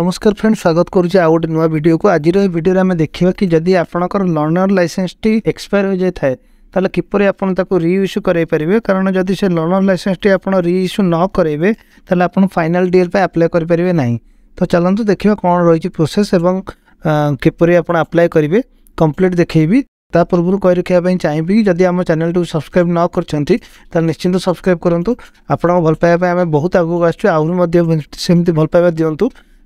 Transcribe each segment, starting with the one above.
নমস্কার ফ্রেন্ড স্বাগত করছি আউ গোটে নয় ভিডিও কু আজির এই ভিডিওরে আমি দেখা কি যদি আপনার লর্ণর লাইসেন্সটি এক্সপায়ার হয়ে যাই থাকে তাহলে কিপর আপনার তাকে রিইস্যু করাই পারে কারণ যদি সে লর্ণর লাইসেন্সটি আপনার রিইস্যু ন করাইবে তাহলে আপনার ফাইনাল ডিএল আপ্লাই করে পারে না তো চলতু দেখা কোণ রয়েছে প্রোসেস এবং কিপর আপনার আপ্লাই করবে কমপ্লিট দেখাইবি তা পূর্বর কই রাখা চাইবি যদি আমার চ্যানেলটি সবসক্রাইব ন করছেন তাহলে নিশ্চিন্ত সবসক্রাইব করতু আপনার ভাল পাইবা আমি বহুত আগুক আসছু আহরি সেমতি ভাল পাইবা দিও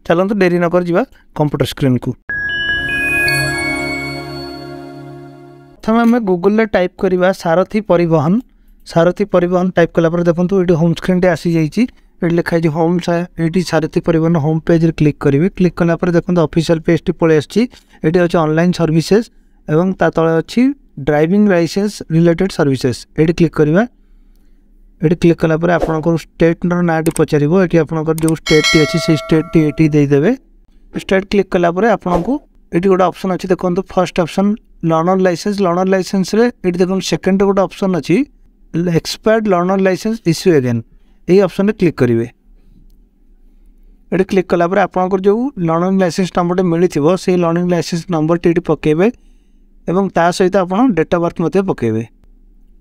ଚାଲନ୍ତୁ ଡେରି ନ କରି ଯିବା କମ୍ପ୍ୟୁଟର ସ୍କ୍ରିନ୍କୁ ପ୍ରଥମେ ଆମେ ଗୁଗୁଲରେ ଟାଇପ୍ କରିବା ସାରଥୀ ପରିବହନ ସାରଥୀ ପରିବହନ ଟାଇପ୍ କଲା ପରେ ଦେଖନ୍ତୁ ଏଠି ହୋମ୍ ସ୍କ୍ରିନ୍ଟି ଆସିଯାଇଛି ଏଠି ଲେଖା ହେଇଛି ହୋମ୍ ଏଠି ସାରଥୀ ପରିବହନ ହୋମ୍ ପେଜ୍ରେ କ୍ଲିକ୍ କରିବି କ୍ଲିକ୍ କଲା ପରେ ଦେଖନ୍ତୁ ଅଫିସିଆଲ୍ ପେଜ୍ଟି ପଳେଇ ଆସିଛି ଏଠି ଅଛି ଅନଲାଇନ୍ ସର୍ଭିସେସ୍ ଏବଂ ତା ତଳେ ଅଛି ଡ୍ରାଇଭିଂ ଲାଇସେନ୍ସ ରିଲେଟେଡ୍ ସର୍ଭିସେସ୍ ଏଠି କ୍ଲିକ୍ କରିବା ଏଠି କ୍ଲିକ୍ କଲା ପରେ ଆପଣଙ୍କର ଷ୍ଟେଟ୍ର ନାଁଟି ପଚାରିବ ଏଠି ଆପଣଙ୍କର ଯେଉଁ ଷ୍ଟେଟ୍ଟି ଅଛି ସେଇ ଷ୍ଟେଟ୍ଟି ଏଠି ଦେଇଦେବେ ଷ୍ଟେଟ୍ କ୍ଲିକ୍ କଲା ପରେ ଆପଣଙ୍କୁ ଏଠି ଗୋଟେ ଅପସନ୍ ଅଛି ଦେଖନ୍ତୁ first option learner licence learner ଲାଇସେନ୍ସରେ ଏଠି ଦେଖନ୍ତୁ ସେକେଣ୍ଡ ଗୋଟେ ଅପସନ୍ ଅଛି expired learner licence issue again ଏହି ଅପସନ୍ରେ କ୍ଲିକ୍ କରିବେ ଏଠି କ୍ଲିକ୍ କଲା ପରେ ଆପଣଙ୍କର ଯେଉଁ ଲର୍ଣ୍ଣିଂ ଲାଇସେନ୍ସ ନମ୍ବରଟି ମିଳିଥିବ ସେଇ ଲର୍ଣ୍ଣିଂ ଲାଇସେନ୍ସ ନମ୍ବରଟି ଏଠି ପକାଇବେ ଏବଂ ତା ସହିତ ଆପଣ ଡେଟ୍ ଅଫ୍ ବର୍ଥ ମଧ୍ୟ ପକାଇବେ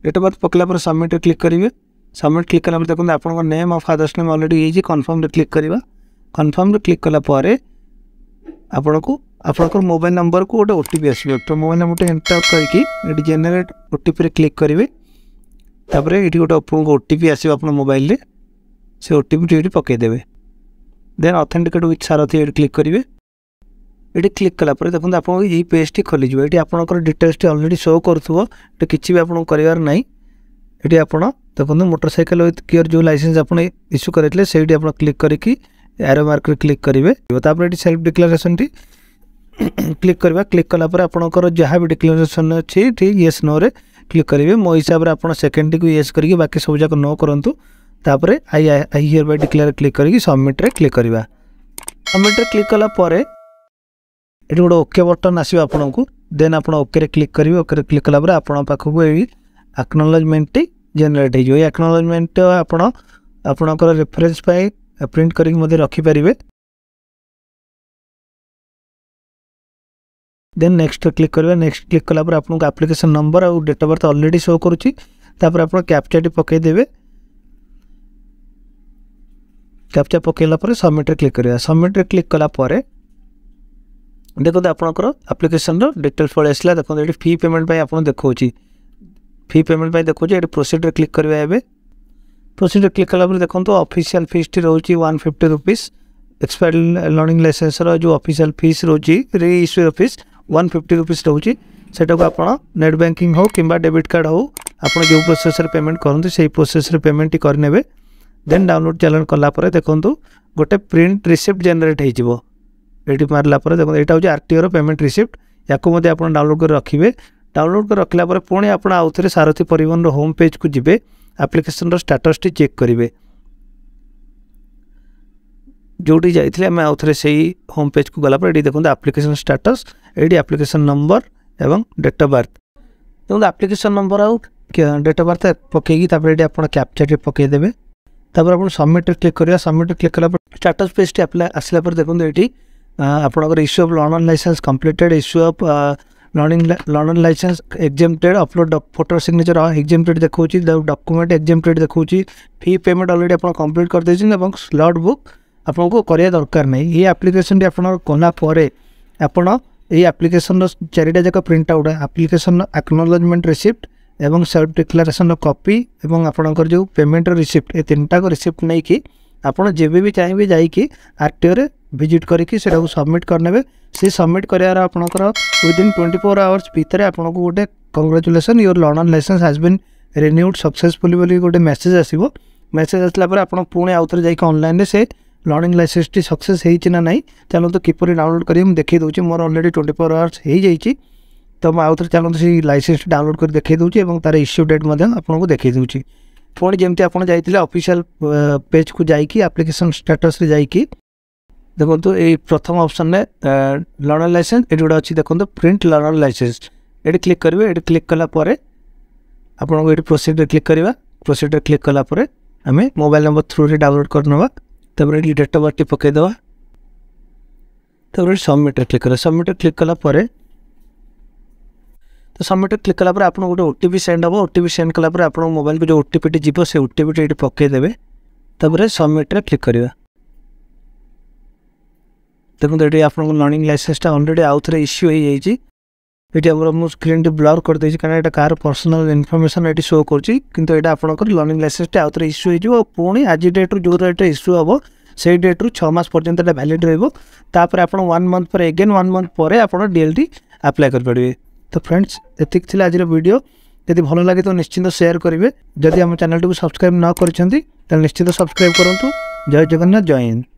ଡେଟ୍ ଅଫ୍ ବର୍ଥ ପକାଇଲା ପରେ ସବମିଟ୍ରେ କ୍ଲିକ୍ କରିବେ सबमिट क्लिक कला देखते आप नेम और फादर्स नेम अलरेडी होगी कनफर्म्रे क्लिक करवा कनफर्म्रे क्लिक कलापर आपण को आप मोबाइल नंबर को गोटे ओटी आस मोबाइल नंबर टे एंटर करके जेनेट ओ क्लिक करेंगे तापर ये गोटे आपको आस मोबाइल से ओटीपी टी then authenticate with Sarathi click करेंगे ये क्लिक कला देखते आप ये पेज टी खोलीज ये आपंकर डिटेल्स टी अलरेडी शो करुव किसी भी आपको करार नहीं ये आप देखते मोटरसाइकेल क्योर जो लाइसेंस आप इश्यू करते सही आप क्लिक करके एरो मार्क क्लिक करेंगे ये सेल्फ डिक्लेरेसन टी क्लिक करवा क्लिक कलापर आपर जहाँ भी डिक्लेरेसन अच्छी ये नो रे क्लिक करेंगे मो हिसाब से आज सेकेंड टी ये करके बाकी सब जाक नो करूँ तापर I I hereby declare click करके सबमिट्रे क्लिक करवा सबमिट्रे क्लिक कलापर ये गोटे ओके बटन आसो आपन देन आप ओके क्लिक करेंगे ओके क्लिक कलापर आप टी जेनेट हो आक्नोलजमेंट आपर रेफरेन्स प्रिंट कर रखिपर देन नेक्स्ट क्लिक करेंगे नेक्स्ट क्लिक कलापुर आपको आप्लिकेसन नंबर आउ date of birth already show करपर आप कैपचाटी पकईदे कैपचा पकड़ला सबमिट्रे क्लिक करा सबमिट्रे क्लिक कलापर देखते आपंकर आप्लिकेसन रिटेल्स पड़े आसा देखते ये फी पेमेंट आपको देखा फी पेमेंट देखो ये प्रोसीडर क्लिक करवा प्रोसीडर क्लिक कला देखो अफिसील फिज टी रोच one fifty rupees expire learning licence रो अफिशियाल फिज रोच reissue one fifty rupees रोच से आप नेट बैंकिंग हो कि डेबिट कार्ड हो आप जो प्रोसेस पेमेंट करते से प्रोसेस पेमेंट करने देन डाउनलोड चैलेंज कलापर देखो गोटे प्रिंट रिसीप्ट जेनेट हो मारापर देखो यहाँ हूँ आर पेमेंट रिसीप्ट या डाउनलोड कर रखिए ଡାଉନଲୋଡ଼୍ କରି ରଖିଲା ପରେ ପୁଣି ଆପଣ ଆଉଥରେ ସାରଥୀ ପରିବହନର ହୋମ୍ ପେଜ୍କୁ ଯିବେ ଆପ୍ଲିକେସନ୍ର ଷ୍ଟାଟସ୍ଟି ଚେକ୍ କରିବେ ଯେଉଁଠି ଯାଇଥିଲେ ଆମେ ଆଉଥରେ ସେଇ ହୋମ୍ ପେଜ୍କୁ ଗଲାପରେ ଏଠି ଦେଖନ୍ତୁ ଆପ୍ଲିକେସନ୍ ଷ୍ଟାଟସ୍ ଏଇଠି ଆପ୍ଲିକେସନ୍ ନମ୍ବର ଏବଂ ଡେଟ୍ ଅଫ୍ ବାର୍ଥ ଦେଖନ୍ତୁ ଆପ୍ଲିକେସନ୍ ନମ୍ବର ଆଉ ଡେଟ୍ ଅଫ୍ ବାର୍ଥ ପକାଇକି ତାପରେ ଏଠି ଆପଣ କ୍ୟାପଚାର୍ଟି ପକାଇଦେବେ ତାପରେ ଆପଣ ସବମିଟ୍ରେ କ୍ଲିକ୍ କରିବା ସବମିଟ୍ରେ କ୍ଲିକ୍ କଲା ପରେ ଷ୍ଟାଟସ୍ ପେଜ୍ଟି ଆସିଲା ପରେ ଦେଖନ୍ତୁ ଏଠି ଆପଣଙ୍କର issue of learner licence completed issue of learning learner licence exempted upload photo signature exempted देखाऊँच डकुमेंट एक्जेमटेड देखा फी पेमेंट अलरेडी आप कम्प्लीट कर देखते और स्लट बुक आपको कराया दरकार नहीं ये आप्लिकेसन टी आपलापर आप आप्लिकेसन रारिटा जाक print out application acknowledgement receipt और सेल्फ डिक्लेरेसन कपी और आपंकर जो पेमेंट रिसीप्ट ये तीन टाक रिसीप्ट नहीं कि आप जेबी चाहिए जाकि आर टी ভিজিট করিকি সেটাকে সবমিট করে সি সবমিট করার আপনার উইদিন টোয়েন্টি ফোর আওয়ার্স ভিতরে আপনার গোটে কংগ্রাচুলেসন ইয়োর লর্ণর লাইসেন্স হাজ বিন ରିନ୍ୟୁଡ଼୍ ସକ୍ସେସଫୁଲି ବୋଲି ଗୋଟେ ମେସେଜ୍ ଆସିବ ମେସେଜ୍ ଆସିଲା ପରେ ଆପଣ ପୁଣି ଆଉଥରେ ଯାଇକି ଅନଲାଇନ୍ରେ ସେ ଲର୍ଣ୍ଣିଂ ଲାଇସେନ୍ସଟି ସକ୍ସେସ୍ ହେଇଛି ନା ନାହିଁ ଚାଲନ୍ତୁ କିପରି ଡାଉନଲୋଡ଼୍ କରିବି ମୁଁ ଦେଖେଇ ଦେଉଛି ମୋର ଅଲରେଡ଼ି ଟ୍ୱେଣ୍ଟି ଫୋର୍ ଆୱାର୍ସ ହେଇଯାଇଛି ତ ମୁଁ ଆଉଥରେ ଚାଲନ୍ତୁ ସେଇ ଲାଇସେନ୍ସଟି ଡାଉନଲୋଡ଼୍ କରି ଦେଖେଇ ଦେଉଛି ଏବଂ ତା'ର ଇସ୍ୟୁ ଡେଟ୍ ମଧ୍ୟ ଆପଣଙ୍କୁ ଦେଖେଇ ଦେଉଛି ପୁଣି ଯେମିତି ଆପଣ ଯାଇଥିଲେ ଅଫିସିଆଲ୍ ପେଜ୍କୁ ଯାଇକି ଆପ୍ଲିକେସନ୍ ଷ୍ଟାଟସ୍ରେ ଯାଇକି देखो ये प्रथम अप्सन में लर्नर लाइसेंस ये गुटा अच्छी देखो प्रिंट लर्नर लाइसेंस ये क्लिक करेंगे ये क्लिक कालापर आपन को ये प्रोसीड्रे क्लिक करवा प्रोसीड्रे क्लिक कालापर आम मोबाइल नंबर थ्रू से डाउनलोड करदेपर ये डेट अफ बर्थ पकईदे सबमिट क्लिक कर सबमिट क्लिक कालापर तो सबमिट क्लिक कालापर आप गोटे ओटी सेंड हम ओटी सेंड कालापर आप मोबाइल को जो ओटीपी जी से ओटीपी पकईदे सबमिट्रे क्लिक करवा দেখুন এটি আপনার লর্নিং লাইসেন্সটা অলরেডি আউথরে ইস্যু হয়ে যাইছি এটি আমার মু স্ক্রিনটি ব্লর করেদেছি কারণ এটা কার পর্সোনাল ইনফরমেশন এটি শো করছি কিন্তু এটা আপনার লর্নিং লাইসেন্সটা আউথরে ইস্যু হয়ে যাব পুঁ আজ ডেট্রু যে ডেট্রে ইস্যু হব সেই ডেট্রু ছ মাস পর্যন্ত এটা ভ্যালিড রহব তাপরে আপনার ওয়ান মন্থ পরে এগেন ওয়ান মন্থ পরে আপনার ডিএলটি আপ্লাই করে তো ফ্রেন্ডস এতিক লা আজর ভিডিও যদি ভালো লাগে তো নিশ্চিন্ত সেয়ার করবে যদি আমার চ্যানেলটি সবসক্রাইব ন করছেন তাহলে নিশ্চিন্ত সবসক্রাইব করতু জয় জগন্নাথ জয় হিন্দ